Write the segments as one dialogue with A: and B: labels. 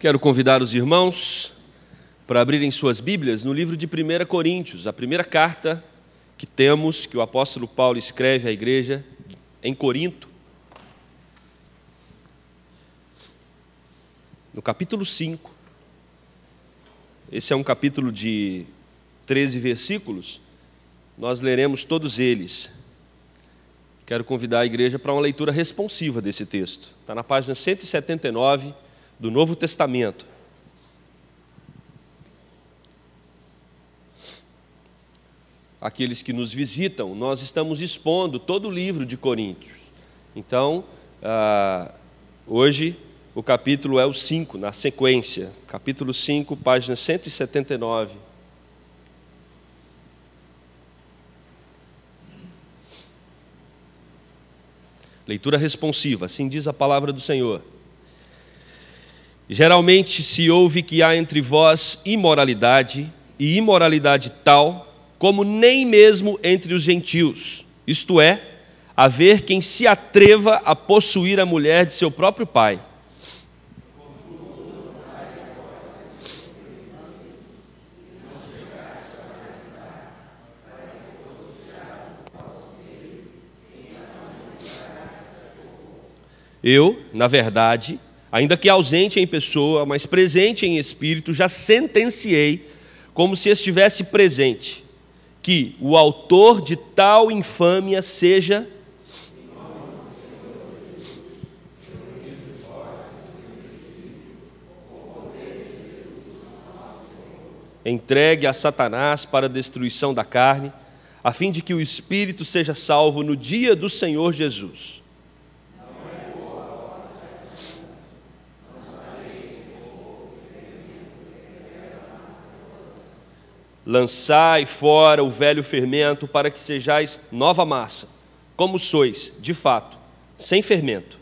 A: Quero convidar os irmãos para abrirem suas Bíblias no livro de 1 Coríntios, a primeira carta que temos, que o apóstolo Paulo escreve à igreja em Corinto, no capítulo 5. Esse é um capítulo de 13 versículos, nós leremos todos eles. Quero convidar a igreja para uma leitura responsiva desse texto. Está na página 179 do Novo Testamento, aqueles que nos visitam, nós estamos expondo todo o livro de Coríntios. Então, ah, hoje o capítulo é o 5, na sequência, capítulo 5, página 179. Leitura responsiva, assim diz a palavra do Senhor. Geralmente se ouve que há entre vós imoralidade, e imoralidade tal como nem mesmo entre os gentios, isto é, haver quem se atreva a possuir a mulher de seu próprio pai. Eu, na verdade, ainda que ausente em pessoa, mas presente em espírito, já sentenciei, como se estivesse presente, que o autor de tal infâmia seja. Entregue a Satanás para a destruição da carne, a fim de que o espírito seja salvo no dia do Senhor Jesus. Lançai fora o velho fermento, para que sejais nova massa, como sois, de fato, sem fermento.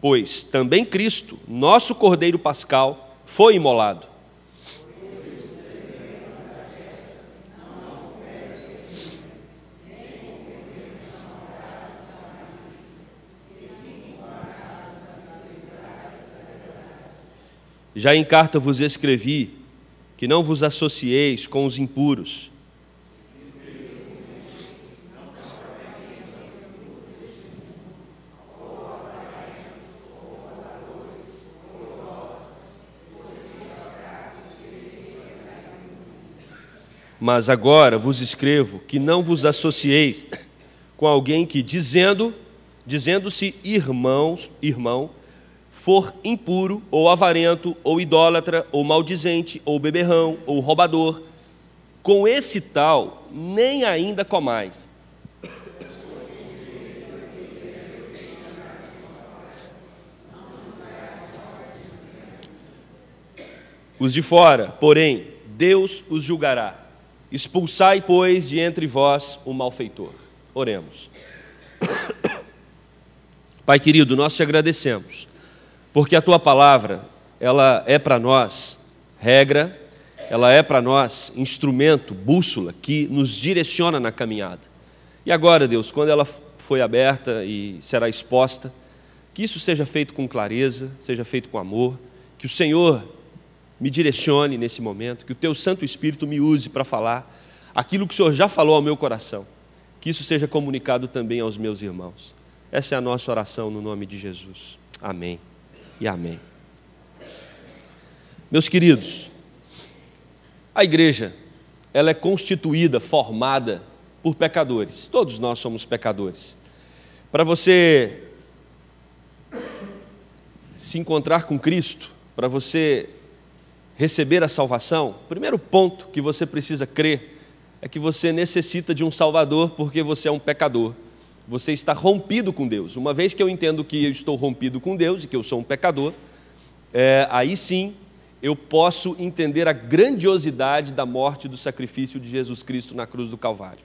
A: Pois também Cristo, nosso Cordeiro Pascal, foi imolado. Já em carta vos escrevi que não vos associeis com os impuros. Mas agora vos escrevo que não vos associeis com alguém que dizendo, dizendo-se irmãos, irmão, for impuro, ou avarento, ou idólatra, ou maldizente, ou beberrão, ou roubador, com esse tal nem ainda comais. Os de fora, porém, Deus os julgará. Expulsai, pois, de entre vós o malfeitor. Oremos. Pai querido, nós te agradecemos porque a tua palavra, ela é para nós regra, ela é para nós instrumento, bússola que nos direciona na caminhada. E agora, Deus, quando ela foi aberta e será exposta, que isso seja feito com clareza, seja feito com amor, que o Senhor me direcione nesse momento, que o teu Santo Espírito me use para falar aquilo que o Senhor já falou ao meu coração, que isso seja comunicado também aos meus irmãos. Essa é a nossa oração no nome de Jesus. Amém e amém. Meus queridos, a igreja, ela é constituída, formada por pecadores. Todos nós somos pecadores. Para você se encontrar com Cristo, para você receber a salvação, o primeiro ponto que você precisa crer é que você necessita de um Salvador porque você é um pecador você está rompido com Deus. Uma vez que eu entendo que eu estou rompido com Deus e que eu sou um pecador, é, aí sim eu posso entender a grandiosidade da morte do sacrifício de Jesus Cristo na cruz do Calvário.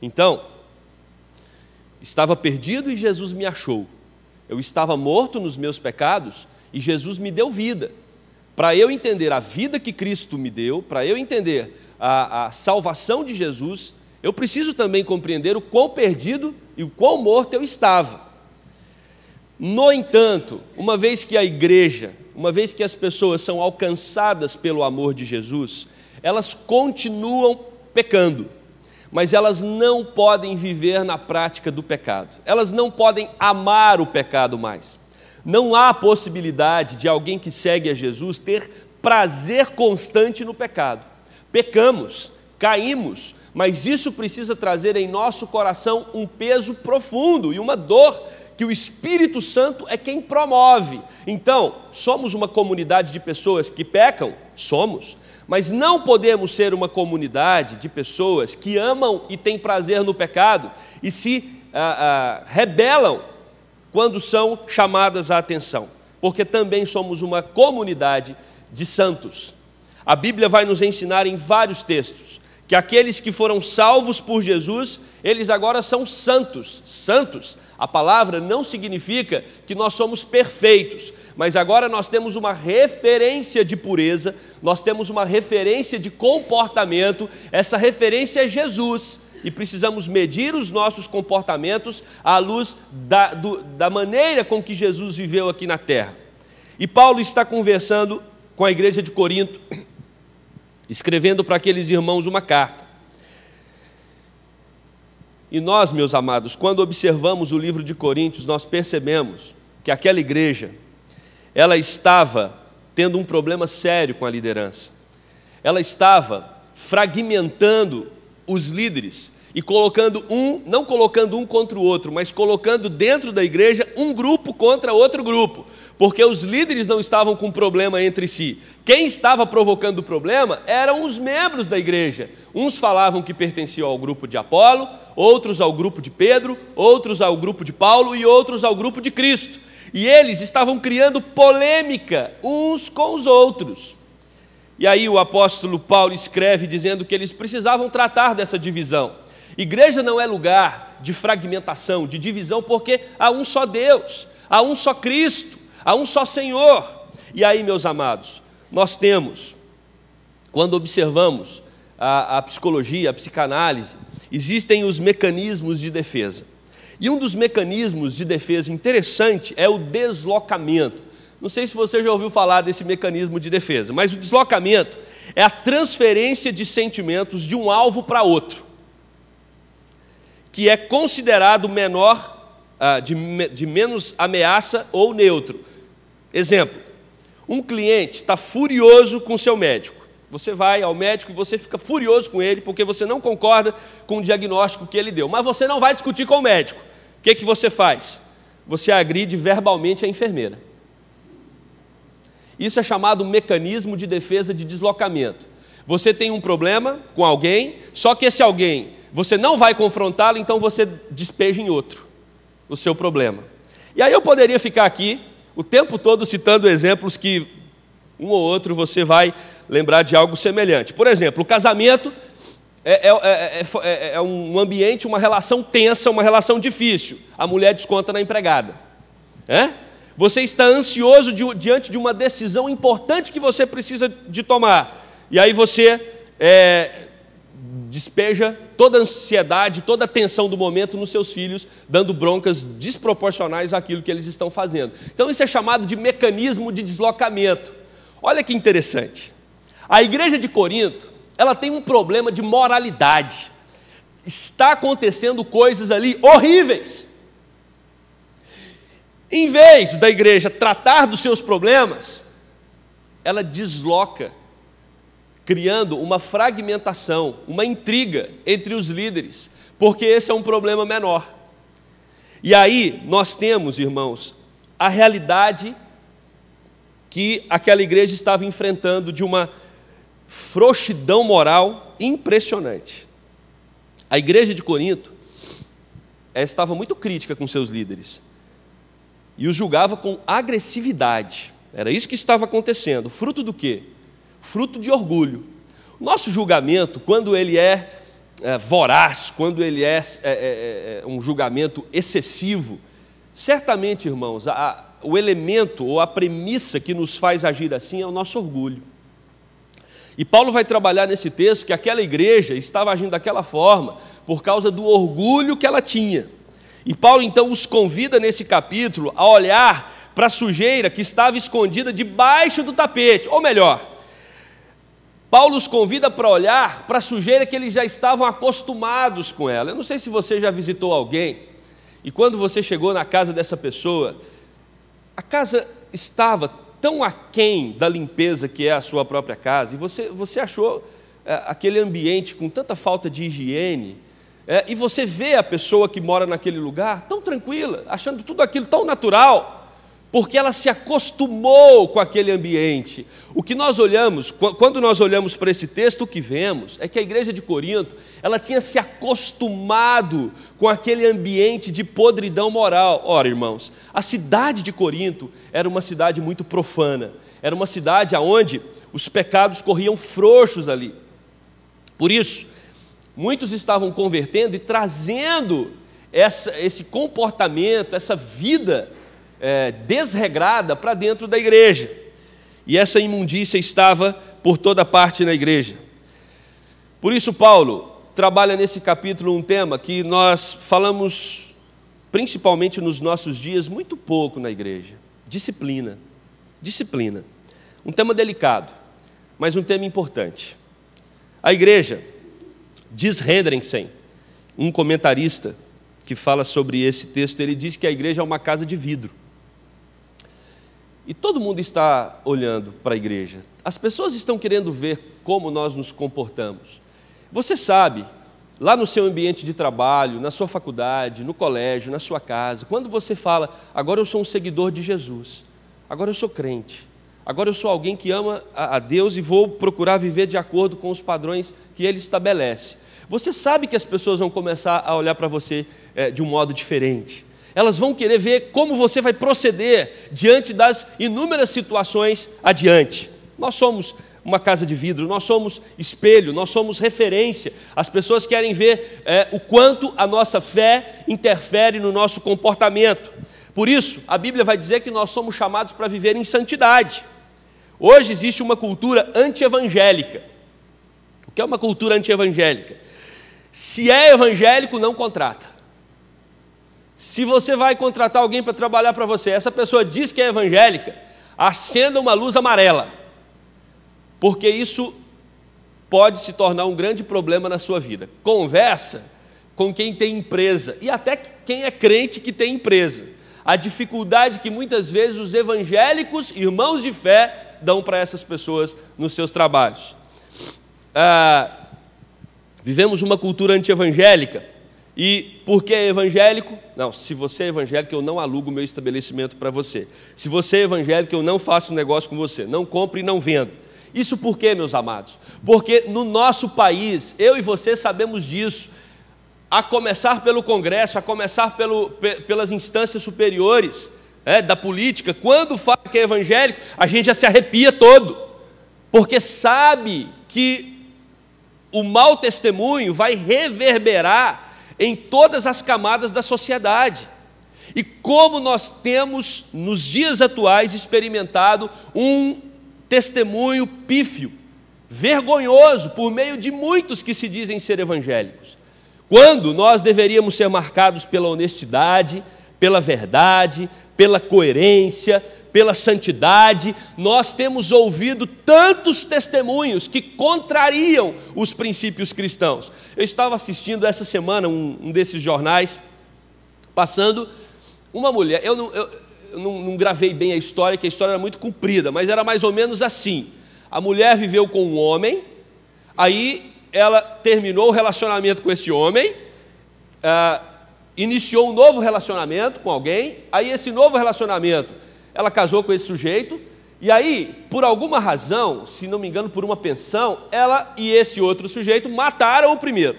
A: Então, estava perdido e Jesus me achou. Eu estava morto nos meus pecados e Jesus me deu vida. Para eu entender a vida que Cristo me deu, para eu entender a, a salvação de Jesus, eu preciso também compreender o quão perdido e o quão morto eu estava. No entanto, uma vez que a igreja, uma vez que as pessoas são alcançadas pelo amor de Jesus, elas continuam pecando, mas elas não podem viver na prática do pecado, elas não podem amar o pecado mais. Não há possibilidade de alguém que segue a Jesus ter prazer constante no pecado. Pecamos, caímos, mas isso precisa trazer em nosso coração um peso profundo e uma dor que o Espírito Santo é quem promove. Então, somos uma comunidade de pessoas que pecam? Somos. Mas não podemos ser uma comunidade de pessoas que amam e têm prazer no pecado e se ah, ah, rebelam quando são chamadas a atenção, porque também somos uma comunidade de santos. A Bíblia vai nos ensinar em vários textos que aqueles que foram salvos por Jesus, eles agora são santos. Santos, a palavra não significa que nós somos perfeitos, mas agora nós temos uma referência de pureza, nós temos uma referência de comportamento, essa referência é Jesus. E precisamos medir os nossos comportamentos à luz da, do, da maneira com que Jesus viveu aqui na terra. E Paulo está conversando com a igreja de Corinto escrevendo para aqueles irmãos uma carta. E nós, meus amados, quando observamos o livro de Coríntios, nós percebemos que aquela igreja, ela estava tendo um problema sério com a liderança. Ela estava fragmentando os líderes e colocando um, não colocando um contra o outro, mas colocando dentro da igreja um grupo contra outro grupo porque os líderes não estavam com problema entre si. Quem estava provocando o problema eram os membros da igreja. Uns falavam que pertenciam ao grupo de Apolo, outros ao grupo de Pedro, outros ao grupo de Paulo e outros ao grupo de Cristo. E eles estavam criando polêmica uns com os outros. E aí o apóstolo Paulo escreve dizendo que eles precisavam tratar dessa divisão. Igreja não é lugar de fragmentação, de divisão, porque há um só Deus, há um só Cristo. Há um só Senhor. E aí, meus amados, nós temos, quando observamos a, a psicologia, a psicanálise, existem os mecanismos de defesa. E um dos mecanismos de defesa interessante é o deslocamento. Não sei se você já ouviu falar desse mecanismo de defesa, mas o deslocamento é a transferência de sentimentos de um alvo para outro, que é considerado menor ah, de, de menos ameaça ou neutro. Exemplo: um cliente está furioso com seu médico. Você vai ao médico e você fica furioso com ele porque você não concorda com o diagnóstico que ele deu. Mas você não vai discutir com o médico. O que, que você faz? Você agride verbalmente a enfermeira. Isso é chamado mecanismo de defesa de deslocamento. Você tem um problema com alguém, só que esse alguém você não vai confrontá-lo, então você despeja em outro o seu problema. E aí eu poderia ficar aqui o tempo todo citando exemplos que um ou outro você vai lembrar de algo semelhante. Por exemplo, o casamento é, é, é, é, um ambiente, uma relação tensa, uma relação difícil. A mulher desconta na empregada. Você está ansioso de, diante de uma decisão importante que você precisa de tomar. E aí você despeja toda a ansiedade, toda a tensão do momento nos seus filhos, dando broncas desproporcionais àquilo que eles estão fazendo. Então isso é chamado de mecanismo de deslocamento. Olha que interessante. A igreja de Corinto, ela tem um problema de moralidade. Está acontecendo coisas ali horríveis. Em vez da igreja tratar dos seus problemas, ela desloca criando uma fragmentação, uma intriga entre os líderes, porque esse é um problema menor. E aí nós temos, irmãos, a realidade que aquela igreja estava enfrentando de uma frouxidão moral impressionante. A igreja de Corinto estava muito crítica com seus líderes e os julgava com agressividade. Era isso que estava acontecendo. Fruto do quê? fruto de orgulho. Nosso julgamento, quando ele é, é voraz, quando ele é, é, é, é, é um julgamento excessivo, certamente, irmãos, a, o elemento ou a premissa que nos faz agir assim é o nosso orgulho. E Paulo vai trabalhar nesse texto que aquela igreja estava agindo daquela forma por causa do orgulho que ela tinha. E Paulo então os convida nesse capítulo a olhar para a sujeira que estava escondida debaixo do tapete, ou melhor, Paulo os convida para olhar para a sujeira que eles já estavam acostumados com ela. Eu não sei se você já visitou alguém e quando você chegou na casa dessa pessoa, a casa estava tão aquém da limpeza que é a sua própria casa e você, você achou é, aquele ambiente com tanta falta de higiene. É, e você vê a pessoa que mora naquele lugar tão tranquila, achando tudo aquilo tão natural, porque ela se acostumou com aquele ambiente. O que nós olhamos, quando nós olhamos para esse texto, o que vemos é que a igreja de Corinto, ela tinha se acostumado com aquele ambiente de podridão moral. Ora, irmãos, a cidade de Corinto era uma cidade muito profana, era uma cidade onde os pecados corriam frouxos ali. Por isso, muitos estavam convertendo e trazendo essa, esse comportamento, essa vida é, desregrada para dentro da igreja. E essa imundícia estava por toda parte na igreja. Por isso, Paulo trabalha nesse capítulo um tema que nós falamos, principalmente nos nossos dias, muito pouco na igreja: disciplina. Disciplina. Um tema delicado, mas um tema importante. A igreja, diz Hendrensen, um comentarista que fala sobre esse texto, ele diz que a igreja é uma casa de vidro. E todo mundo está olhando para a igreja. As pessoas estão querendo ver como nós nos comportamos. Você sabe, lá no seu ambiente de trabalho, na sua faculdade, no colégio, na sua casa, quando você fala, agora eu sou um seguidor de Jesus, agora eu sou crente, agora eu sou alguém que ama a Deus e vou procurar viver de acordo com os padrões que Ele estabelece. Você sabe que as pessoas vão começar a olhar para você é, de um modo diferente. Elas vão querer ver como você vai proceder diante das inúmeras situações adiante. Nós somos uma casa de vidro, nós somos espelho, nós somos referência. As pessoas querem ver é, o quanto a nossa fé interfere no nosso comportamento. Por isso, a Bíblia vai dizer que nós somos chamados para viver em santidade. Hoje existe uma cultura anti-evangélica. O que é uma cultura anti-evangélica? Se é evangélico, não contrata. Se você vai contratar alguém para trabalhar para você, essa pessoa diz que é evangélica, acenda uma luz amarela, porque isso pode se tornar um grande problema na sua vida. Conversa com quem tem empresa e até quem é crente que tem empresa. A dificuldade que muitas vezes os evangélicos, irmãos de fé, dão para essas pessoas nos seus trabalhos. Ah, vivemos uma cultura anti-evangélica e que é evangélico? Não, se você é evangélico, eu não alugo meu estabelecimento para você. Se você é evangélico, eu não faço negócio com você. Não compro e não vendo. Isso por quê, meus amados? Porque no nosso país, eu e você sabemos disso, a começar pelo Congresso, a começar pelo, pelas instâncias superiores é, da política, quando fala que é evangélico, a gente já se arrepia todo, porque sabe que o mau testemunho vai reverberar em todas as camadas da sociedade. E como nós temos, nos dias atuais, experimentado um testemunho pífio, vergonhoso, por meio de muitos que se dizem ser evangélicos. Quando nós deveríamos ser marcados pela honestidade, pela verdade, pela coerência, pela santidade, nós temos ouvido tantos testemunhos que contrariam os princípios cristãos. Eu estava assistindo essa semana um, um desses jornais, passando uma mulher, eu, não, eu, eu não, não gravei bem a história, que a história era muito comprida, mas era mais ou menos assim: a mulher viveu com um homem, aí ela terminou o relacionamento com esse homem. Uh, iniciou um novo relacionamento com alguém, aí esse novo relacionamento ela casou com esse sujeito, e aí, por alguma razão, se não me engano, por uma pensão, ela e esse outro sujeito mataram o primeiro.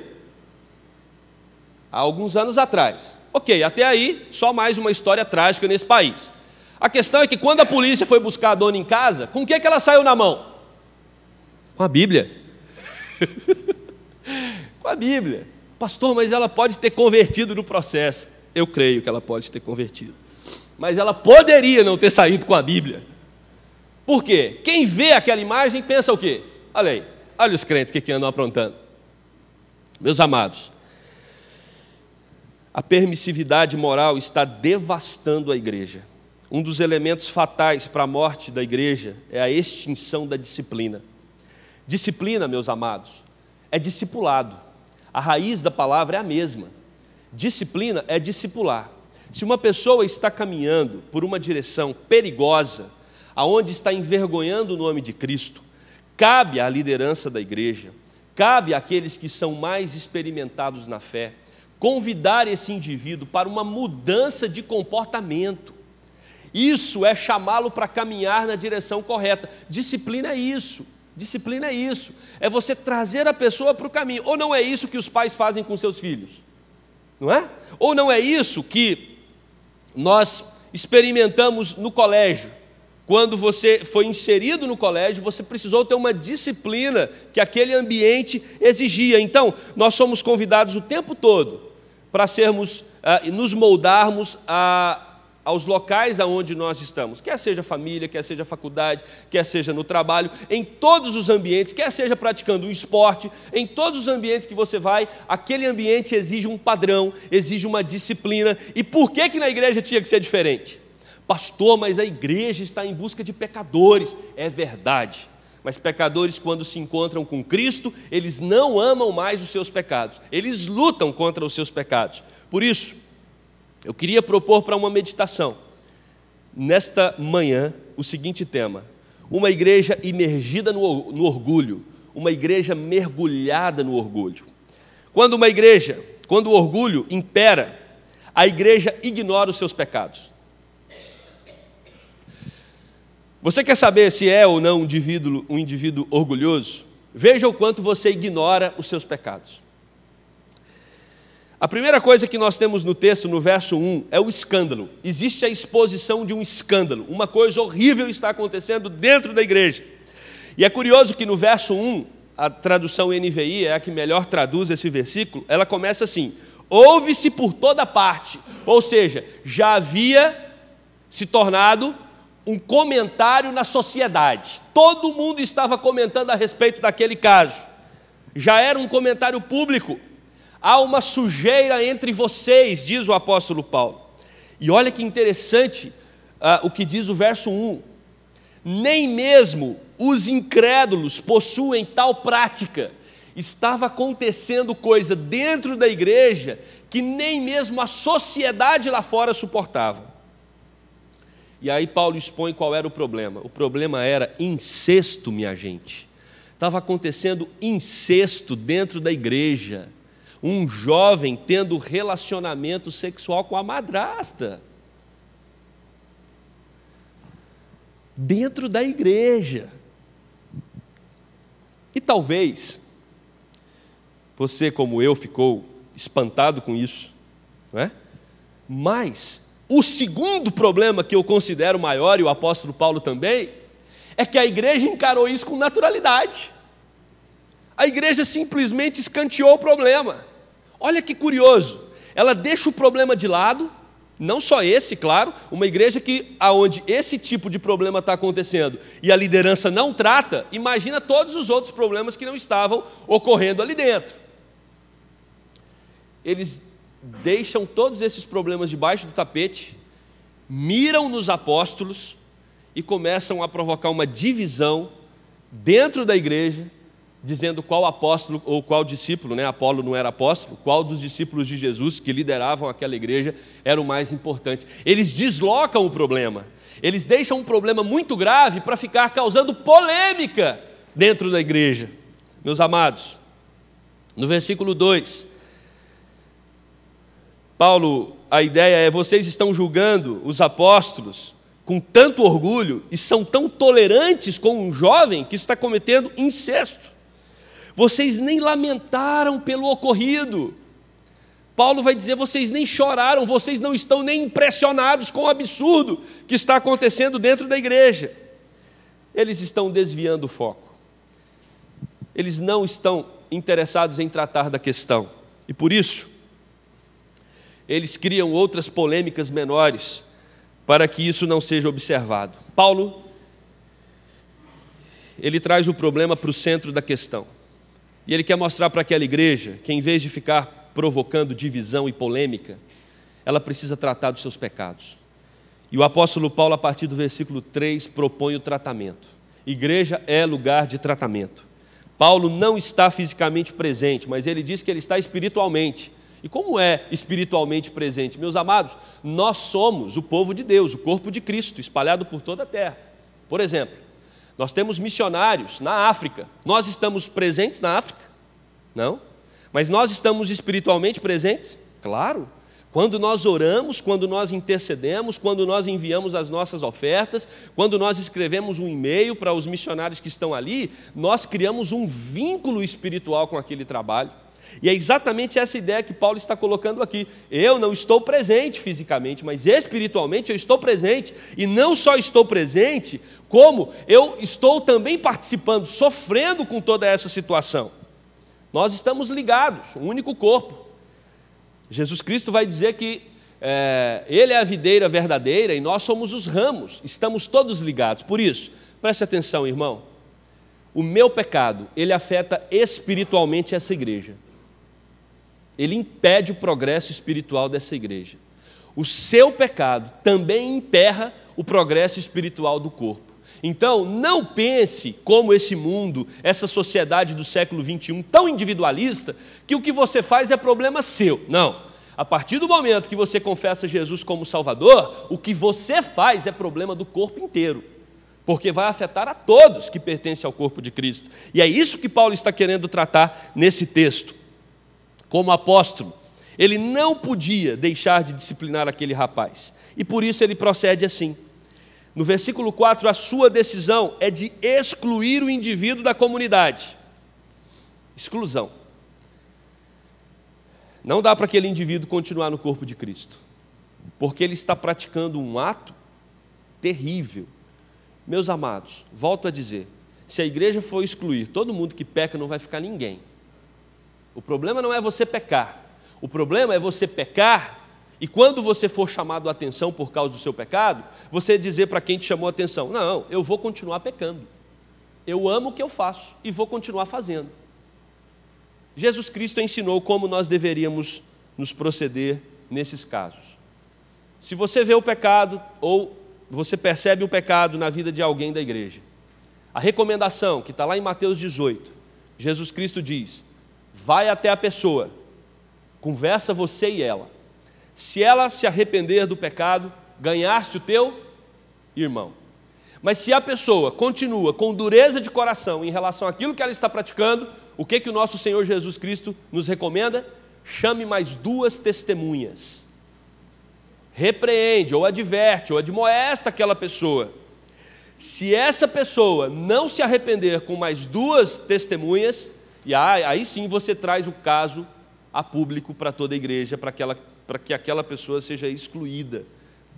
A: Há alguns anos atrás. Ok, até aí, só mais uma história trágica nesse país. A questão é que quando a polícia foi buscar a dona em casa, com o que, é que ela saiu na mão? Com a Bíblia. com a Bíblia. Pastor, mas ela pode ter convertido no processo. Eu creio que ela pode ter convertido mas ela poderia não ter saído com a Bíblia. Por quê? Quem vê aquela imagem pensa o quê? Olha aí, olha os crentes que, andam aprontando. Meus amados, a permissividade moral está devastando a igreja. Um dos elementos fatais para a morte da igreja é a extinção da disciplina. Disciplina, meus amados, é discipulado. A raiz da palavra é a mesma. Disciplina é discipular. Se uma pessoa está caminhando por uma direção perigosa, aonde está envergonhando o nome de Cristo, cabe à liderança da igreja, cabe àqueles que são mais experimentados na fé, convidar esse indivíduo para uma mudança de comportamento. Isso é chamá-lo para caminhar na direção correta. Disciplina é isso. Disciplina é isso. É você trazer a pessoa para o caminho. Ou não é isso que os pais fazem com seus filhos? Não é? Ou não é isso que nós experimentamos no colégio. Quando você foi inserido no colégio, você precisou ter uma disciplina que aquele ambiente exigia. Então, nós somos convidados o tempo todo para sermos, uh, nos moldarmos a aos locais aonde nós estamos, quer seja família, quer seja faculdade, quer seja no trabalho, em todos os ambientes, quer seja praticando um esporte, em todos os ambientes que você vai, aquele ambiente exige um padrão, exige uma disciplina. E por que que na igreja tinha que ser diferente? Pastor, mas a igreja está em busca de pecadores. É verdade. Mas pecadores, quando se encontram com Cristo, eles não amam mais os seus pecados, eles lutam contra os seus pecados. Por isso, eu queria propor para uma meditação, nesta manhã, o seguinte tema: uma igreja imergida no, no orgulho, uma igreja mergulhada no orgulho. Quando uma igreja, quando o orgulho impera, a igreja ignora os seus pecados. Você quer saber se é ou não um indivíduo, um indivíduo orgulhoso? Veja o quanto você ignora os seus pecados. A primeira coisa que nós temos no texto, no verso 1, é o escândalo. Existe a exposição de um escândalo. Uma coisa horrível está acontecendo dentro da igreja. E é curioso que no verso 1, a tradução NVI é a que melhor traduz esse versículo, ela começa assim: ouve-se por toda parte. Ou seja, já havia se tornado um comentário na sociedade. Todo mundo estava comentando a respeito daquele caso. Já era um comentário público. Há uma sujeira entre vocês, diz o apóstolo Paulo. E olha que interessante uh, o que diz o verso 1. Nem mesmo os incrédulos possuem tal prática. Estava acontecendo coisa dentro da igreja que nem mesmo a sociedade lá fora suportava. E aí Paulo expõe qual era o problema. O problema era incesto, minha gente. Estava acontecendo incesto dentro da igreja um jovem tendo relacionamento sexual com a madrasta. Dentro da igreja. E talvez você, como eu, ficou espantado com isso, não é? Mas o segundo problema que eu considero maior, e o apóstolo Paulo também, é que a igreja encarou isso com naturalidade. A igreja simplesmente escanteou o problema. Olha que curioso. Ela deixa o problema de lado, não só esse, claro, uma igreja que aonde esse tipo de problema está acontecendo e a liderança não trata, imagina todos os outros problemas que não estavam ocorrendo ali dentro. Eles deixam todos esses problemas debaixo do tapete, miram nos apóstolos e começam a provocar uma divisão dentro da igreja dizendo qual apóstolo ou qual discípulo, né? Apolo não era apóstolo, qual dos discípulos de Jesus que lideravam aquela igreja era o mais importante. Eles deslocam o problema. Eles deixam um problema muito grave para ficar causando polêmica dentro da igreja. Meus amados, no versículo 2, Paulo, a ideia é: vocês estão julgando os apóstolos com tanto orgulho e são tão tolerantes com um jovem que está cometendo incesto vocês nem lamentaram pelo ocorrido. Paulo vai dizer: vocês nem choraram, vocês não estão nem impressionados com o absurdo que está acontecendo dentro da igreja. Eles estão desviando o foco. Eles não estão interessados em tratar da questão. E por isso, eles criam outras polêmicas menores para que isso não seja observado. Paulo, ele traz o problema para o centro da questão. E ele quer mostrar para aquela igreja que, em vez de ficar provocando divisão e polêmica, ela precisa tratar dos seus pecados. E o apóstolo Paulo, a partir do versículo 3, propõe o tratamento. Igreja é lugar de tratamento. Paulo não está fisicamente presente, mas ele diz que ele está espiritualmente. E como é espiritualmente presente? Meus amados, nós somos o povo de Deus, o corpo de Cristo, espalhado por toda a terra. Por exemplo, nós temos missionários na África. Nós estamos presentes na África? Não. Mas nós estamos espiritualmente presentes? Claro. Quando nós oramos, quando nós intercedemos, quando nós enviamos as nossas ofertas, quando nós escrevemos um e-mail para os missionários que estão ali, nós criamos um vínculo espiritual com aquele trabalho. E é exatamente essa ideia que Paulo está colocando aqui. Eu não estou presente fisicamente, mas espiritualmente eu estou presente. E não só estou presente, como eu estou também participando, sofrendo com toda essa situação. Nós estamos ligados, um único corpo. Jesus Cristo vai dizer que é, Ele é a videira verdadeira e nós somos os ramos, estamos todos ligados. Por isso, preste atenção, irmão. O meu pecado, ele afeta espiritualmente essa igreja ele impede o progresso espiritual dessa igreja. O seu pecado também emperra o progresso espiritual do corpo. Então, não pense como esse mundo, essa sociedade do século XXI tão individualista, que o que você faz é problema seu. Não. A partir do momento que você confessa Jesus como Salvador, o que você faz é problema do corpo inteiro, porque vai afetar a todos que pertencem ao corpo de Cristo. E é isso que Paulo está querendo tratar nesse texto como apóstolo. Ele não podia deixar de disciplinar aquele rapaz. E por isso ele procede assim. No versículo 4, a sua decisão é de excluir o indivíduo da comunidade. Exclusão. Não dá para aquele indivíduo continuar no corpo de Cristo, porque ele está praticando um ato terrível. Meus amados, volto a dizer: se a igreja for excluir todo mundo que peca, não vai ficar ninguém. O problema não é você pecar. O problema é você pecar e quando você for chamado a atenção por causa do seu pecado, você dizer para quem te chamou a atenção: Não, eu vou continuar pecando. Eu amo o que eu faço e vou continuar fazendo. Jesus Cristo ensinou como nós deveríamos nos proceder nesses casos. Se você vê o pecado ou você percebe o pecado na vida de alguém da igreja, a recomendação que está lá em Mateus 18, Jesus Cristo diz: vai até a pessoa, conversa você e ela. Se ela se arrepender do pecado, ganhaste o teu irmão. Mas se a pessoa continua com dureza de coração em relação àquilo que ela está praticando, o que que o nosso Senhor Jesus Cristo nos recomenda? Chame mais duas testemunhas. Repreende, ou adverte, ou admoesta aquela pessoa. Se essa pessoa não se arrepender com mais duas testemunhas, e aí sim você traz o caso a público para toda a igreja, para, ela para que aquela pessoa seja excluída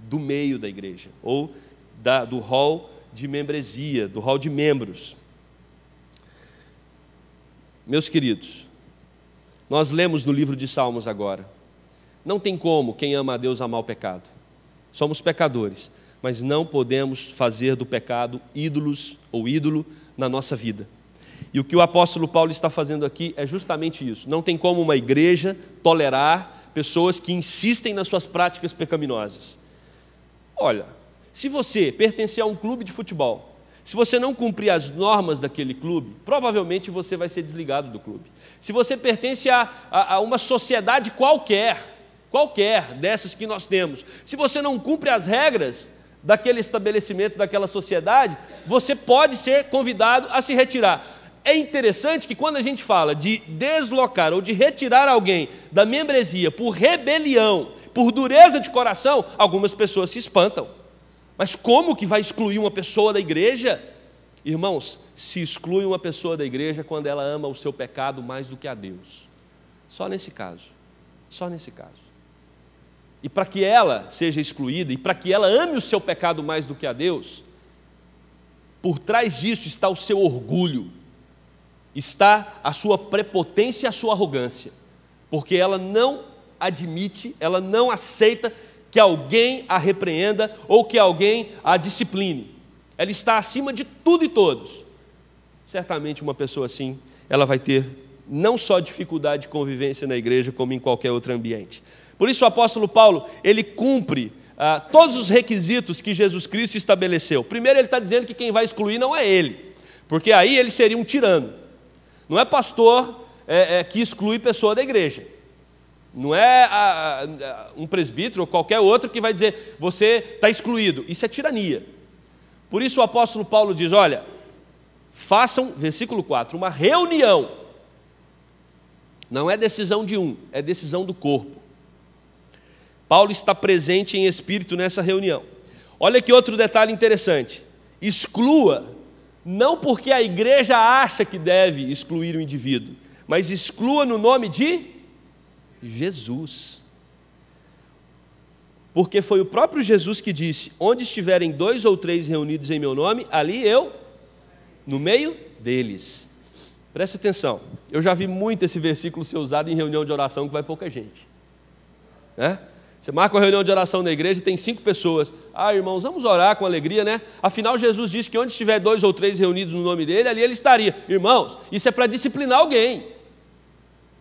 A: do meio da igreja, ou da, do hall de membresia, do hall de membros. Meus queridos, nós lemos no livro de Salmos agora. Não tem como quem ama a Deus amar o pecado. Somos pecadores, mas não podemos fazer do pecado ídolos ou ídolo na nossa vida. E o que o apóstolo Paulo está fazendo aqui é justamente isso. Não tem como uma igreja tolerar pessoas que insistem nas suas práticas pecaminosas. Olha, se você pertencer a um clube de futebol, se você não cumprir as normas daquele clube, provavelmente você vai ser desligado do clube. Se você pertence a, a, a uma sociedade qualquer, qualquer dessas que nós temos, se você não cumpre as regras daquele estabelecimento, daquela sociedade, você pode ser convidado a se retirar. É interessante que quando a gente fala de deslocar ou de retirar alguém da membresia por rebelião, por dureza de coração, algumas pessoas se espantam. Mas como que vai excluir uma pessoa da igreja? Irmãos, se exclui uma pessoa da igreja quando ela ama o seu pecado mais do que a Deus. Só nesse caso. Só nesse caso. E para que ela seja excluída e para que ela ame o seu pecado mais do que a Deus, por trás disso está o seu orgulho está a sua prepotência e a sua arrogância, porque ela não admite, ela não aceita que alguém a repreenda ou que alguém a discipline. Ela está acima de tudo e todos. Certamente uma pessoa assim, ela vai ter não só dificuldade de convivência na igreja, como em qualquer outro ambiente. Por isso o apóstolo Paulo, ele cumpre ah, todos os requisitos que Jesus Cristo estabeleceu. Primeiro, ele está dizendo que quem vai excluir não é ele, porque aí ele seria um tirano. Não é pastor é, é, que exclui pessoa da igreja. Não é a, a, um presbítero ou qualquer outro que vai dizer você está excluído. Isso é tirania. Por isso o apóstolo Paulo diz: olha, façam, versículo 4, uma reunião. Não é decisão de um, é decisão do corpo. Paulo está presente em espírito nessa reunião. Olha que outro detalhe interessante: exclua não porque a igreja acha que deve excluir o indivíduo, mas exclua no nome de Jesus. Porque foi o próprio Jesus que disse: Onde estiverem dois ou três reunidos em meu nome, ali eu, no meio deles. Preste atenção, eu já vi muito esse versículo ser usado em reunião de oração que vai pouca gente. Né? Você marca uma reunião de oração na igreja e tem cinco pessoas. Ah, irmãos, vamos orar com alegria, né? Afinal, Jesus disse que onde estiver dois ou três reunidos no nome dele, ali ele estaria. Irmãos, isso é para disciplinar alguém,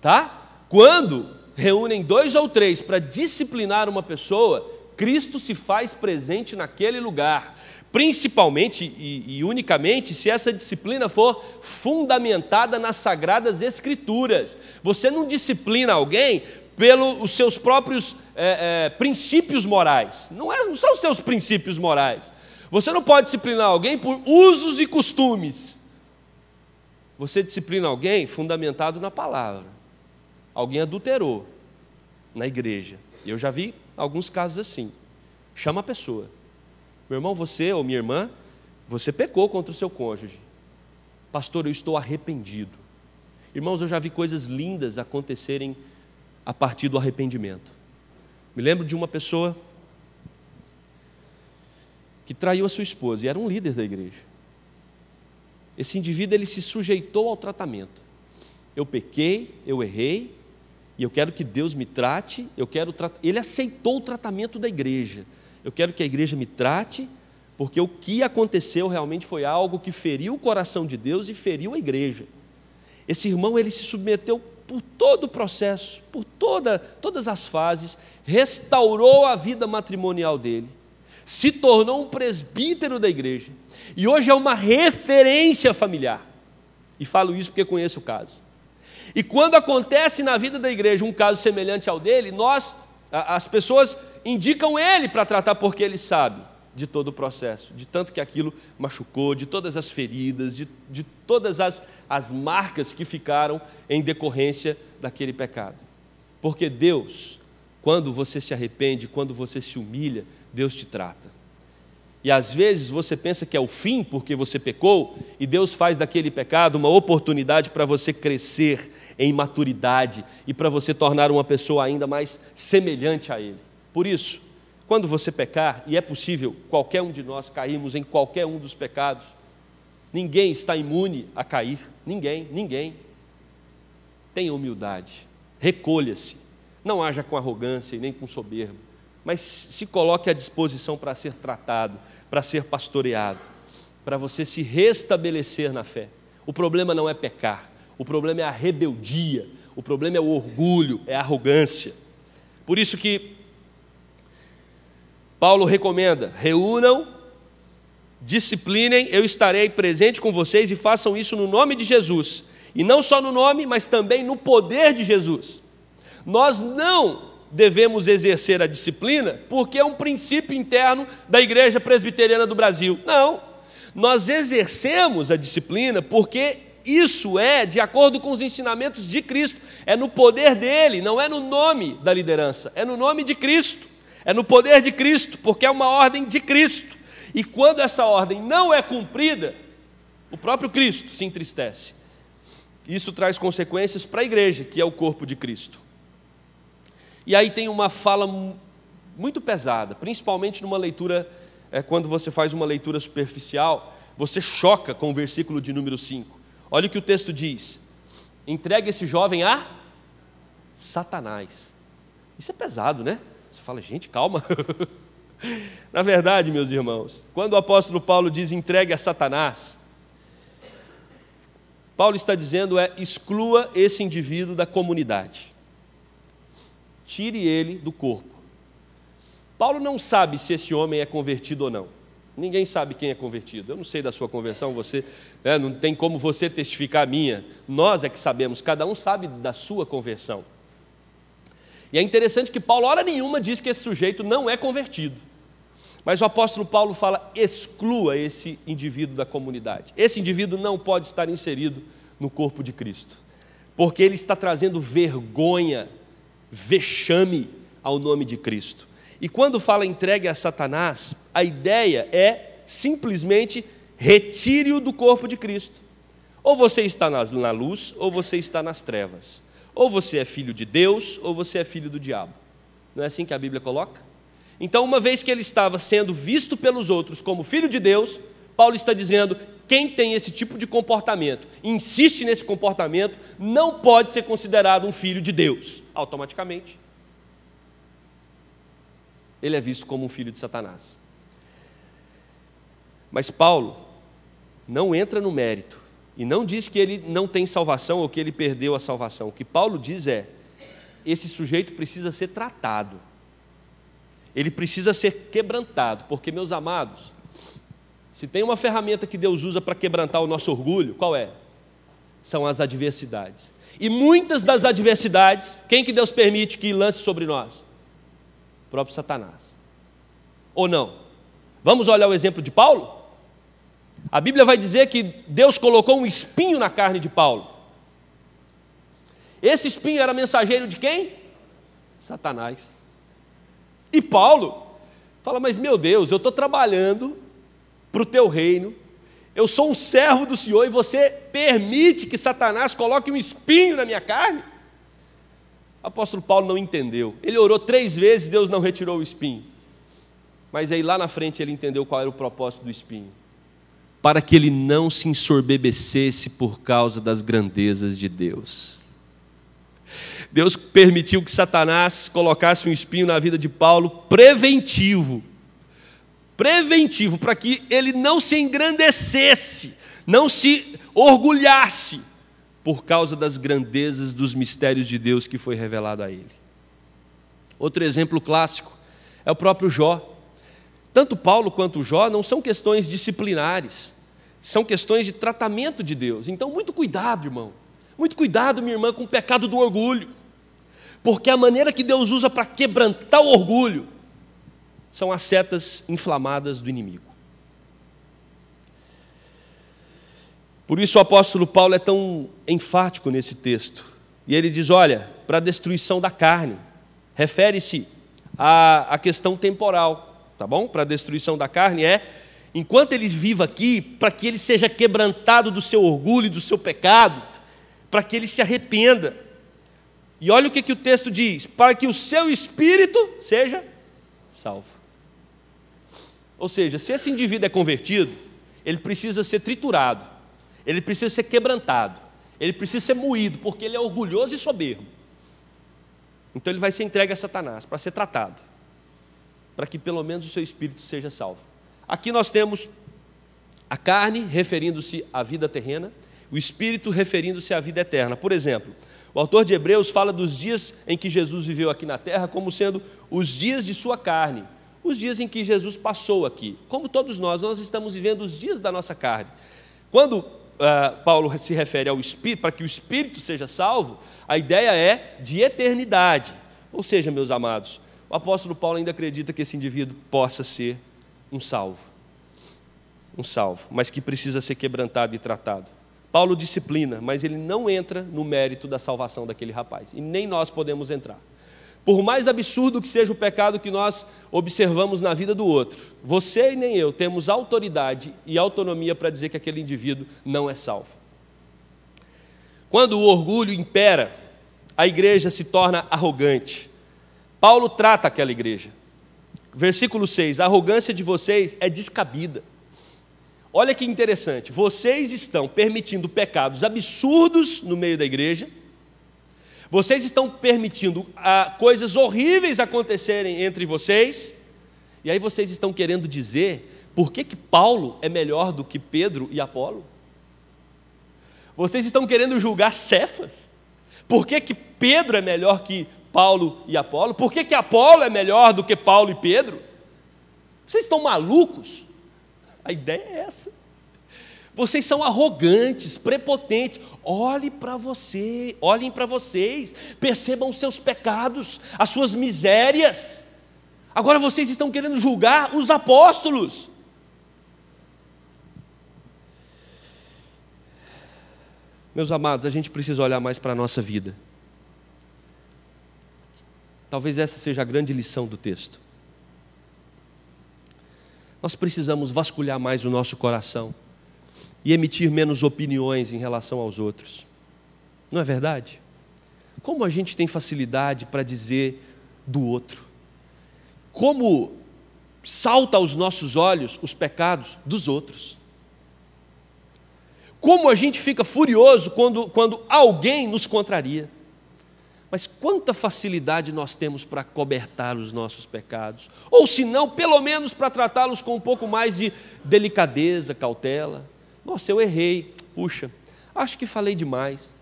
A: tá? Quando reúnem dois ou três para disciplinar uma pessoa, Cristo se faz presente naquele lugar, principalmente e, e, unicamente se essa disciplina for fundamentada nas sagradas escrituras. Você não disciplina alguém pelos seus próprios é, é, princípios morais. Não, é, não são os seus princípios morais. Você não pode disciplinar alguém por usos e costumes. Você disciplina alguém fundamentado na palavra. Alguém adulterou na igreja. Eu já vi alguns casos assim. Chama a pessoa. Meu irmão, você ou minha irmã, você pecou contra o seu cônjuge. Pastor, eu estou arrependido. Irmãos, eu já vi coisas lindas acontecerem a partir do arrependimento. Me lembro de uma pessoa que traiu a sua esposa e era um líder da igreja. Esse indivíduo ele se sujeitou ao tratamento. Eu pequei, eu errei, e eu quero que Deus me trate, eu quero tra... ele aceitou o tratamento da igreja. Eu quero que a igreja me trate, porque o que aconteceu realmente foi algo que feriu o coração de Deus e feriu a igreja. Esse irmão ele se submeteu por todo o processo, por toda, todas as fases, restaurou a vida matrimonial dele, se tornou um presbítero da igreja e hoje é uma referência familiar. E falo isso porque conheço o caso. E quando acontece na vida da igreja um caso semelhante ao dele, nós, as pessoas, indicam ele para tratar porque ele sabe de todo o processo, de tanto que aquilo machucou, de todas as feridas, de, de todas as, as marcas que ficaram em decorrência daquele pecado. Porque Deus, quando você se arrepende, quando você se humilha, Deus te trata. E às vezes você pensa que é o fim porque você pecou, e Deus faz daquele pecado uma oportunidade para você crescer em maturidade e para você tornar uma pessoa ainda mais semelhante a Ele. Por isso, quando você pecar, e é possível qualquer um de nós cairmos em qualquer um dos pecados, ninguém está imune a cair, ninguém, ninguém. Tenha humildade, recolha-se, não haja com arrogância e nem com soberba, mas se coloque à disposição para ser tratado, para ser pastoreado, para você se restabelecer na fé. O problema não é pecar, o problema é a rebeldia, o problema é o orgulho, é a arrogância. Por isso que Paulo recomenda: reúnam, disciplinem, eu estarei presente com vocês e façam isso no nome de Jesus. E não só no nome, mas também no poder de Jesus. Nós não devemos exercer a disciplina porque é um princípio interno da Igreja Presbiteriana do Brasil. Não. Nós exercemos a disciplina porque isso é de acordo com os ensinamentos de Cristo, é no poder dele, não é no nome da liderança, é no nome de Cristo é no poder de Cristo, porque é uma ordem de Cristo. E quando essa ordem não é cumprida, o próprio Cristo se entristece. Isso traz consequências para a igreja, que é o corpo de Cristo. E aí tem uma fala muito pesada, principalmente numa leitura, é, quando você faz uma leitura superficial, você choca com o versículo de número 5. Olha o que o texto diz: entregue esse jovem a Satanás. Isso é pesado, né? Você fala, gente, calma. Na verdade, meus irmãos, quando o apóstolo Paulo diz entregue a Satanás, Paulo está dizendo é exclua esse indivíduo da comunidade. Tire ele do corpo. Paulo não sabe se esse homem é convertido ou não. Ninguém sabe quem é convertido. Eu não sei da sua conversão, você né, não tem como você testificar a minha. Nós é que sabemos, cada um sabe da sua conversão. E é interessante que Paulo, hora nenhuma, diz que esse sujeito não é convertido. Mas o apóstolo Paulo fala: exclua esse indivíduo da comunidade. Esse indivíduo não pode estar inserido no corpo de Cristo, porque ele está trazendo vergonha, vexame ao nome de Cristo. E quando fala entregue a Satanás, a ideia é simplesmente retire-o do corpo de Cristo. Ou você está na luz, ou você está nas trevas. Ou você é filho de Deus, ou você é filho do diabo. Não é assim que a Bíblia coloca? Então, uma vez que ele estava sendo visto pelos outros como filho de Deus, Paulo está dizendo: quem tem esse tipo de comportamento, insiste nesse comportamento, não pode ser considerado um filho de Deus, automaticamente. Ele é visto como um filho de Satanás. Mas Paulo não entra no mérito e não diz que ele não tem salvação ou que ele perdeu a salvação. O que Paulo diz é: esse sujeito precisa ser tratado, ele precisa ser quebrantado, porque, meus amados, se tem uma ferramenta que Deus usa para quebrantar o nosso orgulho, qual é? São as adversidades. E muitas das adversidades, quem que Deus permite que lance sobre nós? O próprio Satanás. Ou não? Vamos olhar o exemplo de Paulo? A Bíblia vai dizer que Deus colocou um espinho na carne de Paulo. Esse espinho era mensageiro de quem? Satanás. E Paulo fala: Mas meu Deus, eu estou trabalhando para o teu reino, eu sou um servo do Senhor e você permite que Satanás coloque um espinho na minha carne? O apóstolo Paulo não entendeu. Ele orou três vezes, Deus não retirou o espinho. Mas aí lá na frente ele entendeu qual era o propósito do espinho para que ele não se ensorbebecesse por causa das grandezas de Deus. Deus permitiu que Satanás colocasse um espinho na vida de Paulo preventivo preventivo para que ele não se engrandecesse, não se orgulhasse por causa das grandezas dos mistérios de Deus que foi revelado a ele. Outro exemplo clássico é o próprio Jó. Tanto Paulo quanto Jó não são questões disciplinares, são questões de tratamento de Deus. Então, muito cuidado, irmão. Muito cuidado, minha irmã, com o pecado do orgulho. Porque a maneira que Deus usa para quebrantar o orgulho são as setas inflamadas do inimigo. Por isso o apóstolo Paulo é tão enfático nesse texto. E ele diz: olha, para a destruição da carne, refere-se à, à questão temporal tá bom? Para a destruição da carne é enquanto ele viva aqui, para que ele seja quebrantado do seu orgulho e do seu pecado, para que ele se arrependa. E olha o que, que o texto diz: para que o seu espírito seja salvo. Ou seja, se esse indivíduo é convertido, ele precisa ser triturado, ele precisa ser quebrantado, ele precisa ser moído, porque ele é orgulhoso e soberbo. Então ele vai ser entregue a Satanás para ser tratado para que pelo menos o seu espírito seja salvo. Aqui nós temos a carne referindo-se à vida terrena, o espírito referindo-se à vida eterna. Por exemplo, o autor de Hebreus fala dos dias em que Jesus viveu aqui na terra como sendo os dias de sua carne, os dias em que Jesus passou aqui. Como todos nós, nós estamos vivendo os dias da nossa carne. Quando Uh, Paulo se refere ao Espírito, para que o Espírito seja salvo, a ideia é de eternidade. Ou seja, meus amados, o apóstolo Paulo ainda acredita que esse indivíduo possa ser um salvo. Um salvo, mas que precisa ser quebrantado e tratado. Paulo disciplina, mas ele não entra no mérito da salvação daquele rapaz, e nem nós podemos entrar. Por mais absurdo que seja o pecado que nós observamos na vida do outro, você e nem eu temos autoridade e autonomia para dizer que aquele indivíduo não é salvo. Quando o orgulho impera, a igreja se torna arrogante, Paulo trata aquela igreja. Versículo 6: A arrogância de vocês é descabida. Olha que interessante, vocês estão permitindo pecados absurdos no meio da igreja, vocês estão permitindo ah, coisas horríveis acontecerem entre vocês, e aí vocês estão querendo dizer por que, que Paulo é melhor do que Pedro e Apolo? Vocês estão querendo julgar Cefas? Por que, que Pedro é melhor que Paulo e Apolo? Por que, que Apolo é melhor do que Paulo e Pedro? Vocês estão malucos? A ideia é essa. Vocês são arrogantes, prepotentes. Olhe para você, olhem para vocês, percebam os seus pecados, as suas misérias. Agora vocês estão querendo julgar os apóstolos. Meus amados, a gente precisa olhar mais para a nossa vida. Talvez essa seja a grande lição do texto. Nós precisamos vasculhar mais o nosso coração e emitir menos opiniões em relação aos outros. Não é verdade? Como a gente tem facilidade para dizer do outro? Como salta aos nossos olhos os pecados dos outros? Como a gente fica furioso quando, quando alguém nos contraria? Mas quanta facilidade nós temos para cobertar os nossos pecados, ou se não, pelo menos para tratá-los com um pouco mais de delicadeza, cautela. Nossa, eu errei, puxa, acho que falei demais.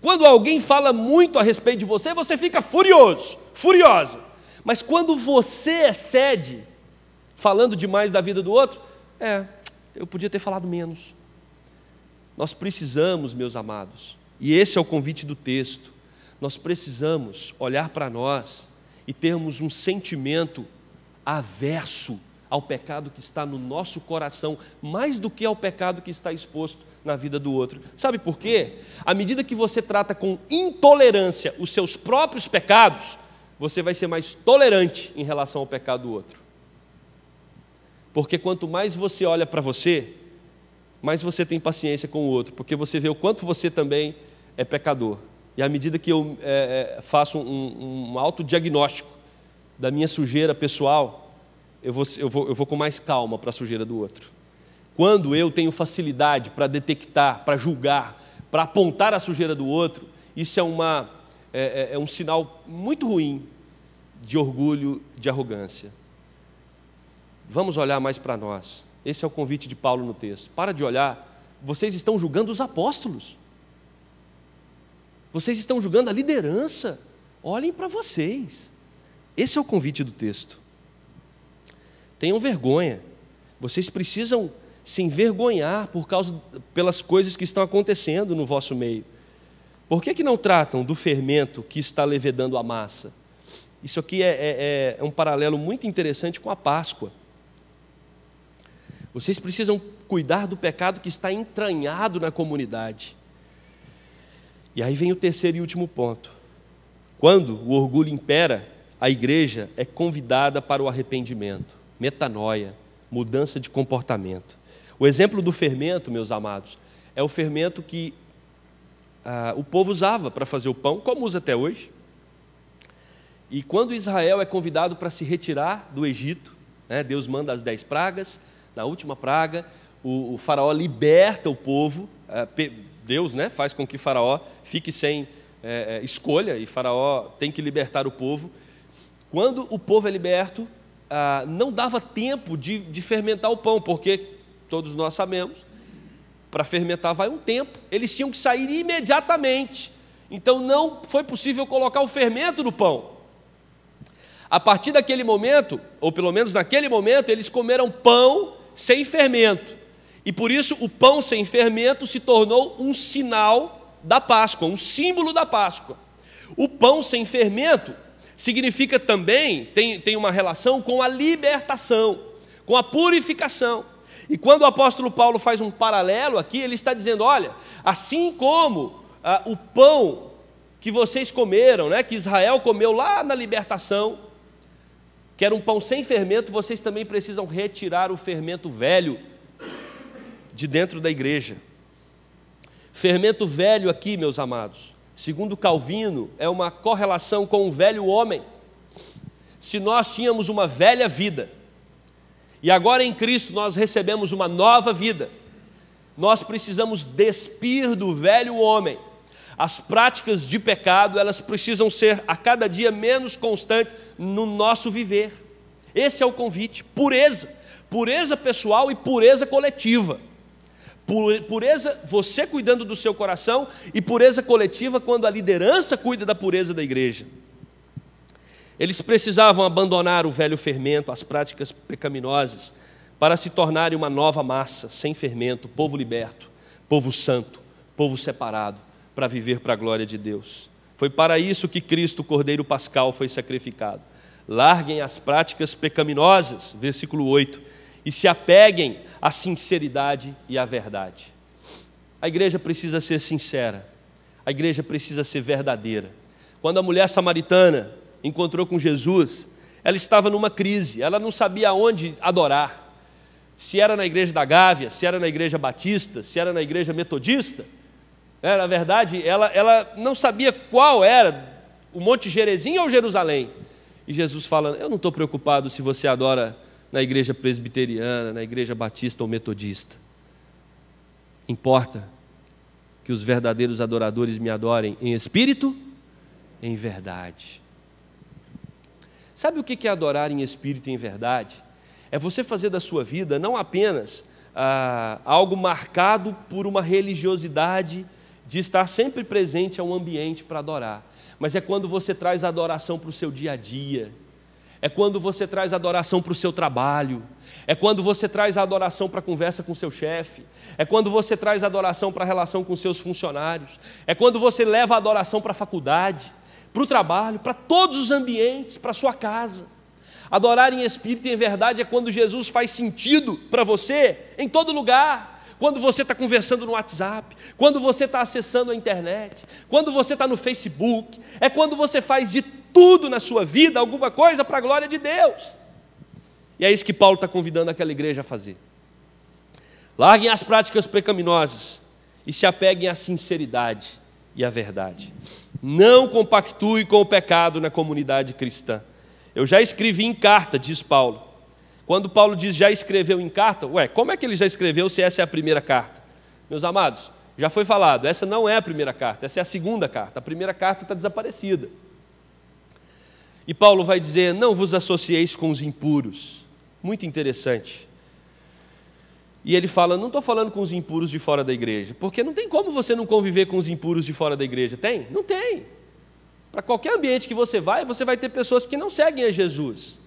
A: Quando alguém fala muito a respeito de você, você fica furioso, furiosa. Mas quando você excede, falando demais da vida do outro, é, eu podia ter falado menos. Nós precisamos, meus amados, e esse é o convite do texto. Nós precisamos olhar para nós e termos um sentimento averso ao pecado que está no nosso coração, mais do que ao pecado que está exposto na vida do outro. Sabe por quê? À medida que você trata com intolerância os seus próprios pecados, você vai ser mais tolerante em relação ao pecado do outro. Porque quanto mais você olha para você, mais você tem paciência com o outro, porque você vê o quanto você também é pecador. E à medida que eu é, é faço um, um autodiagnóstico da minha sujeira pessoal, eu vou, eu vou, eu vou com mais calma para a sujeira do outro. Quando eu tenho facilidade para detectar, para julgar, para apontar a sujeira do outro, isso é, uma, é, é, é um sinal muito ruim de orgulho, de arrogância. Vamos olhar mais para nós. Esse é o convite de Paulo no texto. Para de olhar, vocês estão julgando os apóstolos. Vocês estão julgando a liderança. Olhem para vocês. Esse é o convite do texto. Tenham vergonha. Vocês precisam se envergonhar por causa pelas coisas que estão acontecendo no vosso meio. Por que, que não tratam do fermento que está levedando a massa? Isso aqui é, é, é, é um paralelo muito interessante com a Páscoa. Vocês precisam cuidar do pecado que está entranhado na comunidade. E aí vem o terceiro e último ponto. Quando o orgulho impera, a igreja é convidada para o arrependimento, metanoia, mudança de comportamento. O exemplo do fermento, meus amados, é o fermento que ah, o povo usava para fazer o pão, como usa até hoje. E quando Israel é convidado para se retirar do Egito, né, Deus manda as dez pragas, na última praga, o, o faraó liberta o povo, ah, Deus né, faz com que Faraó fique sem é, é, escolha e Faraó tem que libertar o povo. Quando o povo é liberto, ah, não dava tempo de, de fermentar o pão, porque todos nós sabemos, para fermentar vai um tempo, eles tinham que sair imediatamente. Então não foi possível colocar o fermento no pão. A partir daquele momento, ou pelo menos naquele momento, eles comeram pão sem fermento. E por isso o pão sem fermento se tornou um sinal da Páscoa, um símbolo da Páscoa. O pão sem fermento significa também, tem, tem uma relação com a libertação, com a purificação. E quando o apóstolo Paulo faz um paralelo aqui, ele está dizendo: olha, assim como ah, o pão que vocês comeram, né, que Israel comeu lá na libertação, que era um pão sem fermento, vocês também precisam retirar o fermento velho de dentro da igreja. Fermento velho aqui, meus amados, segundo Calvino, é uma correlação com o velho homem. Se nós tínhamos uma velha vida, e agora em Cristo nós recebemos uma nova vida, nós precisamos despir do velho homem. As práticas de pecado, elas precisam ser a cada dia menos constantes no nosso viver. Esse é o convite, pureza, pureza pessoal e pureza coletiva. Pureza, você cuidando do seu coração, e pureza coletiva quando a liderança cuida da pureza da igreja. Eles precisavam abandonar o velho fermento, as práticas pecaminosas, para se tornarem uma nova massa, sem fermento, povo liberto, povo santo, povo separado, para viver para a glória de Deus. Foi para isso que Cristo, o Cordeiro Pascal, foi sacrificado. Larguem as práticas pecaminosas, versículo 8 e se apeguem à sinceridade e à verdade. A igreja precisa ser sincera, a igreja precisa ser verdadeira. Quando a mulher samaritana encontrou com Jesus, ela estava numa crise, ela não sabia onde adorar. Se era na igreja da Gávea, se era na igreja batista, se era na igreja metodista, né, na verdade, ela, ela não sabia qual era, o Monte Gerezim ou Jerusalém. E Jesus fala: Eu não estou preocupado se você adora na igreja presbiteriana, na igreja batista ou metodista. Importa que os verdadeiros adoradores me adorem em espírito, em verdade. Sabe o que é adorar em espírito e em verdade? É você fazer da sua vida não apenas ah, algo marcado por uma religiosidade de estar sempre presente a um ambiente para adorar, mas é quando você traz a adoração para o seu dia a dia, é quando você traz adoração para o seu trabalho. É quando você traz a adoração para a conversa com seu chefe. É quando você traz a adoração para a relação com seus funcionários. É quando você leva a adoração para a faculdade, para o trabalho, para todos os ambientes, para a sua casa. Adorar em espírito e em verdade é quando Jesus faz sentido para você em todo lugar. Quando você está conversando no WhatsApp, quando você está acessando a internet, quando você está no Facebook, é quando você faz de tudo na sua vida, alguma coisa para a glória de Deus. E é isso que Paulo está convidando aquela igreja a fazer. Larguem as práticas pecaminosas e se apeguem à sinceridade e à verdade. Não compactue com o pecado na comunidade cristã. Eu já escrevi em carta, diz Paulo. Quando Paulo diz já escreveu em carta, ué, como é que ele já escreveu se essa é a primeira carta? Meus amados, já foi falado, essa não é a primeira carta, essa é a segunda carta. A primeira carta está desaparecida. E Paulo vai dizer: Não vos associeis com os impuros. Muito interessante. E ele fala: Não estou falando com os impuros de fora da igreja, porque não tem como você não conviver com os impuros de fora da igreja. Tem? Não tem. Para qualquer ambiente que você vai, você vai ter pessoas que não seguem a Jesus.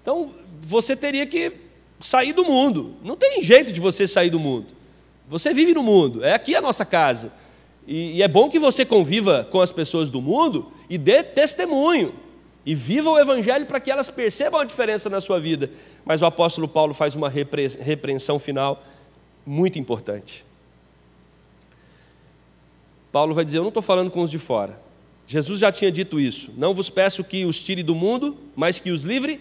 A: Então, você teria que sair do mundo. Não tem jeito de você sair do mundo. Você vive no mundo, é aqui a nossa casa. E, e é bom que você conviva com as pessoas do mundo e dê testemunho e viva o Evangelho para que elas percebam a diferença na sua vida. Mas o apóstolo Paulo faz uma repreensão final muito importante. Paulo vai dizer: Eu não estou falando com os de fora. Jesus já tinha dito isso. Não vos peço que os tire do mundo, mas que os livre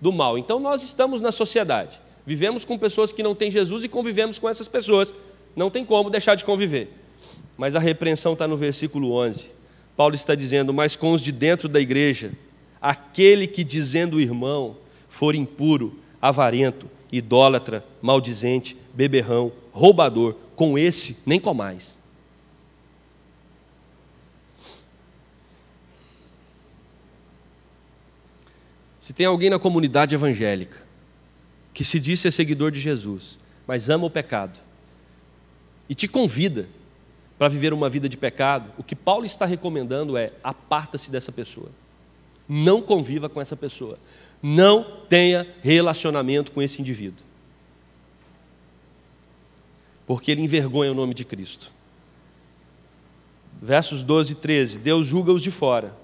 A: do mal. Então nós estamos na sociedade. Vivemos com pessoas que não têm Jesus e convivemos com essas pessoas. Não tem como deixar de conviver. Mas a repreensão está no versículo 11. Paulo está dizendo: Mas com os de dentro da igreja Aquele que, dizendo o irmão, for impuro, avarento, idólatra, maldizente, beberrão, roubador, com esse nem com mais. Se tem alguém na comunidade evangélica que se diz ser seguidor de Jesus, mas ama o pecado, e te convida para viver uma vida de pecado, o que Paulo está recomendando é aparta-se dessa pessoa. Não conviva com essa pessoa. Não tenha relacionamento com esse indivíduo. Porque ele envergonha o nome de Cristo. Versos 12 e 13: Deus julga os de fora,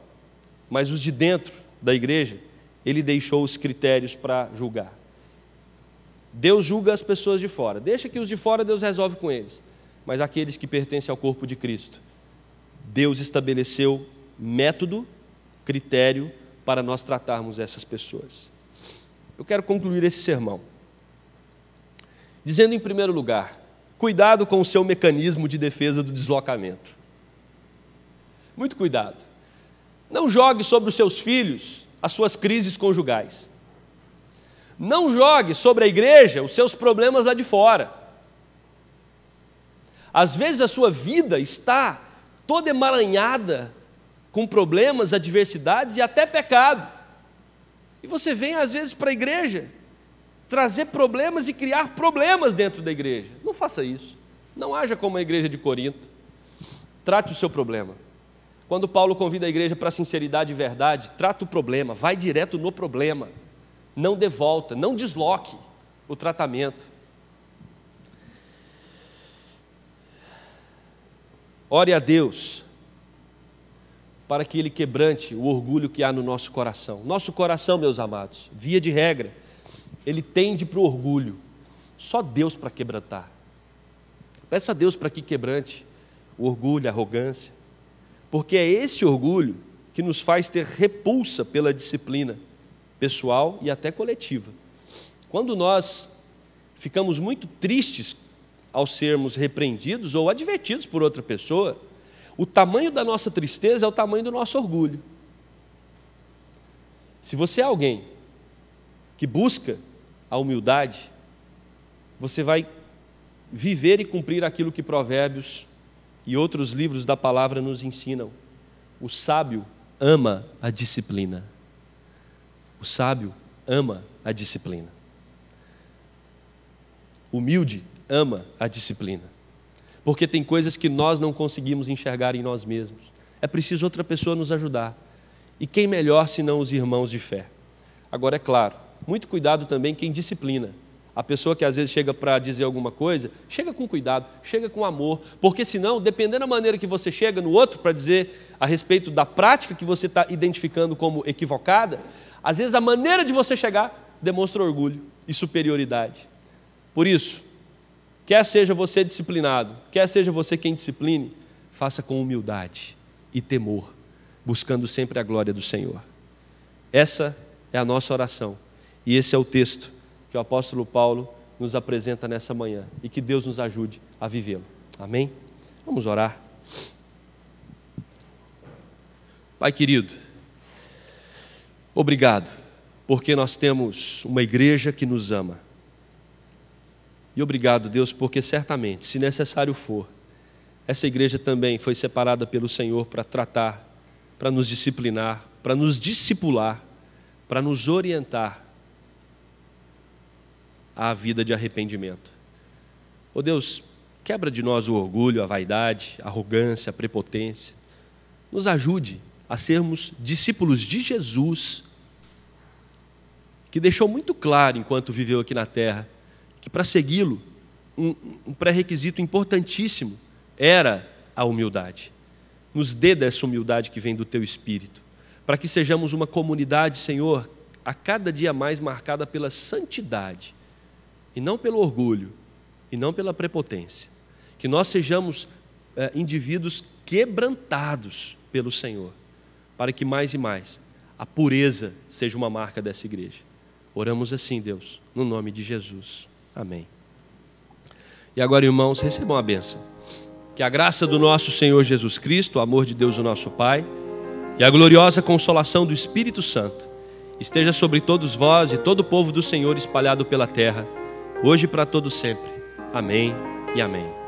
A: mas os de dentro da igreja, ele deixou os critérios para julgar. Deus julga as pessoas de fora. Deixa que os de fora Deus resolve com eles. Mas aqueles que pertencem ao corpo de Cristo, Deus estabeleceu método critério para nós tratarmos essas pessoas. Eu quero concluir esse sermão dizendo, em primeiro lugar, cuidado com o seu mecanismo de defesa do deslocamento. Muito cuidado. Não jogue sobre os seus filhos as suas crises conjugais. Não jogue sobre a igreja os seus problemas lá de fora. Às vezes a sua vida está toda emaranhada com problemas, adversidades e até pecado. E você vem, às vezes, para a igreja trazer problemas e criar problemas dentro da igreja. Não faça isso. Não haja como a igreja de Corinto. Trate o seu problema. Quando Paulo convida a igreja para sinceridade e verdade, trata o problema, vai direto no problema. Não dê volta, não desloque o tratamento. Ore a Deus para que ele quebrante o orgulho que há no nosso coração. Nosso coração, meus amados, via de regra, ele tende para o orgulho. Só Deus para quebrantar. Peça a Deus para que quebrante o orgulho, a arrogância, porque é esse orgulho que nos faz ter repulsa pela disciplina pessoal e até coletiva. Quando nós ficamos muito tristes ao sermos repreendidos ou advertidos por outra pessoa, o tamanho da nossa tristeza é o tamanho do nosso orgulho. Se você é alguém que busca a humildade, você vai viver e cumprir aquilo que Provérbios e outros livros da palavra nos ensinam. O sábio ama a disciplina. O sábio ama a disciplina. Humilde ama a disciplina porque tem coisas que nós não conseguimos enxergar em nós mesmos. É preciso outra pessoa nos ajudar. E quem melhor senão os irmãos de fé? Agora, é claro, muito cuidado também quem disciplina. A pessoa que às vezes chega para dizer alguma coisa, chega com cuidado, chega com amor, porque senão, dependendo da maneira que você chega no outro para dizer a respeito da prática que você está identificando como equivocada, às vezes a maneira de você chegar demonstra orgulho e superioridade. Por isso, Quer seja você disciplinado, quer seja você quem discipline, faça com humildade e temor, buscando sempre a glória do Senhor. Essa é a nossa oração e esse é o texto que o apóstolo Paulo nos apresenta nessa manhã e que Deus nos ajude a vivê-lo. Amém? Vamos orar. Pai querido, obrigado, porque nós temos uma igreja que nos ama e obrigado, Deus, porque certamente, se necessário for, essa igreja também foi separada pelo Senhor para tratar, para nos disciplinar, para nos discipular, para nos orientar à vida de arrependimento. Ó oh Deus, quebra de nós o orgulho, a vaidade, a arrogância, a prepotência. Nos ajude a sermos discípulos de Jesus, que deixou muito claro enquanto viveu aqui na terra que para segui-lo, um, um pré-requisito importantíssimo era a humildade. Nos dê dessa humildade que vem do teu espírito, para que sejamos uma comunidade, Senhor, a cada dia mais marcada pela santidade, e não pelo orgulho, e não pela prepotência. Que nós sejamos eh, indivíduos quebrantados pelo Senhor, para que mais e mais a pureza seja uma marca dessa igreja. Oramos assim, Deus, no nome de Jesus. Amém. E agora, irmãos, recebam a bênção. Que a graça do nosso Senhor Jesus Cristo, o amor de Deus, o nosso Pai, e a gloriosa consolação do Espírito Santo esteja sobre todos vós e todo o povo do Senhor espalhado pela terra, hoje e para todo sempre. Amém e amém.